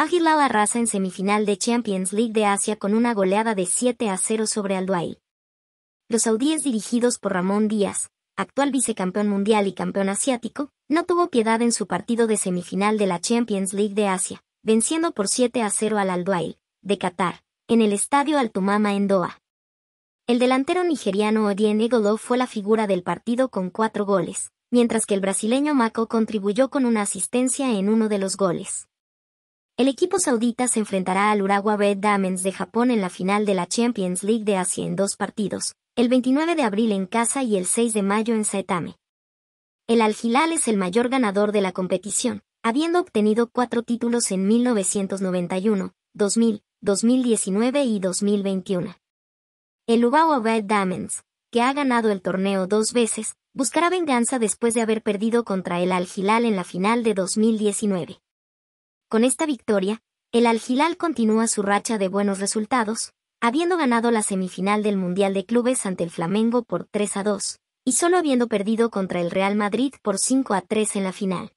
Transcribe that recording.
Águila arrasa en semifinal de Champions League de Asia con una goleada de 7 a 0 sobre Alduay. Los saudíes dirigidos por Ramón Díaz, actual vicecampeón mundial y campeón asiático, no tuvo piedad en su partido de semifinal de la Champions League de Asia, venciendo por 7 a 0 al Alduay, de Qatar, en el estadio Altumama en Doha. El delantero nigeriano Odien Egolo fue la figura del partido con cuatro goles, mientras que el brasileño Mako contribuyó con una asistencia en uno de los goles. El equipo saudita se enfrentará al Urawa Red Diamonds de Japón en la final de la Champions League de Asia en dos partidos, el 29 de abril en casa y el 6 de mayo en Saitame. El Al Hilal es el mayor ganador de la competición, habiendo obtenido cuatro títulos en 1991, 2000, 2019 y 2021. El Urawa Red Diamonds, que ha ganado el torneo dos veces, buscará venganza después de haber perdido contra el Al Hilal en la final de 2019. Con esta victoria, el Algilal continúa su racha de buenos resultados, habiendo ganado la semifinal del Mundial de Clubes ante el Flamengo por 3 a 2, y solo habiendo perdido contra el Real Madrid por 5 a 3 en la final.